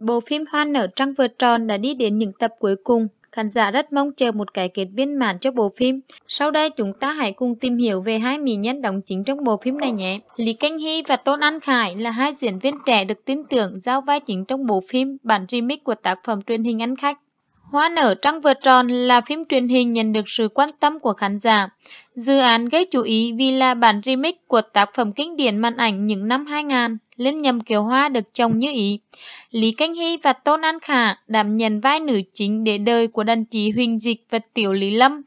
Bộ phim Hoa nở trăng vượt tròn đã đi đến những tập cuối cùng. Khán giả rất mong chờ một cái kết viên mãn cho bộ phim. Sau đây chúng ta hãy cùng tìm hiểu về hai mỹ nhân đóng chính trong bộ phim này nhé. Lý Canh Hy và Tôn An Khải là hai diễn viên trẻ được tin tưởng giao vai chính trong bộ phim bản remix của tác phẩm truyền hình ăn khách. Hoa nở trăng vợt tròn là phim truyền hình nhận được sự quan tâm của khán giả. Dự án gây chú ý vì là bản remix của tác phẩm kinh điển màn ảnh những năm 2000, Lên nhầm kiều hoa được trồng như ý. Lý Canh Hy và Tôn An Khả đảm nhận vai nữ chính để đời của đàn chị Huỳnh Dịch và Tiểu Lý Lâm.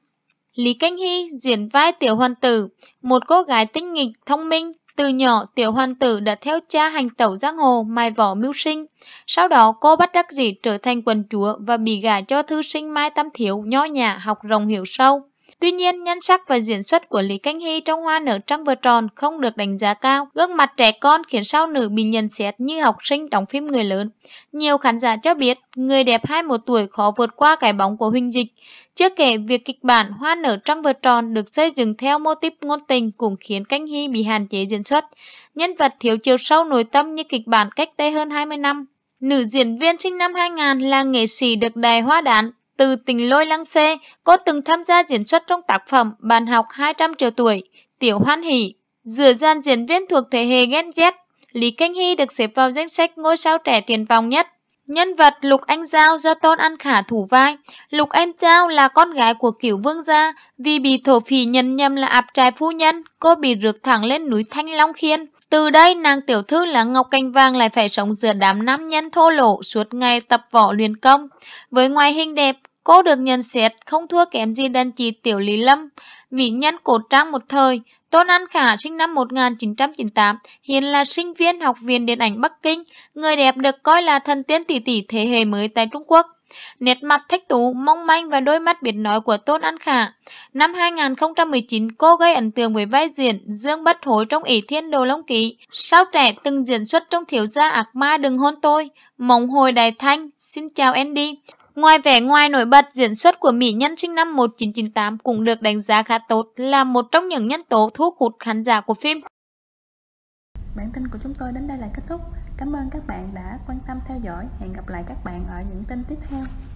Lý Canh Hy diễn vai Tiểu Hoàn Tử, một cô gái tinh nghịch, thông minh, từ nhỏ, tiểu hoàng tử đã theo cha hành tẩu giang hồ, mai võ mưu sinh. Sau đó, cô bắt đắc dĩ trở thành quần chúa và bị gả cho thư sinh Mai Tam Thiếu, nho nhà học rồng hiểu sâu. Tuy nhiên, nhan sắc và diễn xuất của Lý Canh Hy trong Hoa nở trăng vừa tròn không được đánh giá cao. Gương mặt trẻ con khiến sao nữ bị nhận xét như học sinh đóng phim người lớn. Nhiều khán giả cho biết, người đẹp 21 tuổi khó vượt qua cái bóng của Huỳnh Dịch. Chưa kể, việc kịch bản Hoa nở trăng vừa tròn được xây dựng theo mô típ ngôn tình cũng khiến Canh Hy bị hạn chế diễn xuất. Nhân vật thiếu chiều sâu nội tâm như kịch bản cách đây hơn 20 năm. Nữ diễn viên sinh năm 2000 là nghệ sĩ được Đài Hoa Đán từ tỉnh Lôi Lăng Xê, có từng tham gia diễn xuất trong tác phẩm Bàn học 200 triệu tuổi, Tiểu Hoan Hỷ. Giữa dàn diễn viên thuộc thế hệ Gen Z, Lý Canh Hy được xếp vào danh sách ngôi sao trẻ tiền vòng nhất. Nhân vật Lục Anh Giao do Tôn An Khả thủ vai. Lục Anh Giao là con gái của cửu vương gia, vì bị thổ phỉ nhân nhầm là áp trai phu nhân, cô bị rượt thẳng lên núi Thanh Long Khiên. Từ đây, nàng tiểu thư là Ngọc Canh Vàng lại phải sống giữa đám nam nhân thô lỗ suốt ngày tập võ luyện công. Với ngoại hình đẹp, Cô được nhận xét không thua kém gì đàn chị Tiểu Lý Lâm, vĩ nhân cổ trang một thời. Tôn An Khả sinh năm 1998, hiện là sinh viên Học viện Điện ảnh Bắc Kinh, người đẹp được coi là thần tiên tỷ tỷ thế hệ mới tại Trung Quốc. Nét mặt thách tú, mong manh và đôi mắt biệt nói của Tôn An Khả. Năm 2019, cô gây ấn tượng với vai diễn Dương Bất Hối trong ỷ Thiên Đồ Long Ký. Sao trẻ từng diễn xuất trong Thiếu gia Ác Ma Đừng Hôn Tôi, Mộng Hồi Đài Thanh, Xin Chào Andy. Ngoài vẻ ngoài nổi bật, diễn xuất của mỹ nhân sinh năm 1998 cũng được đánh giá khá tốt là một trong những nhân tố thu hút khán giả của phim. Bản tin của chúng tôi đến đây là kết thúc. Cảm ơn các bạn đã quan tâm theo dõi. Hẹn gặp lại các bạn ở những tin tiếp theo.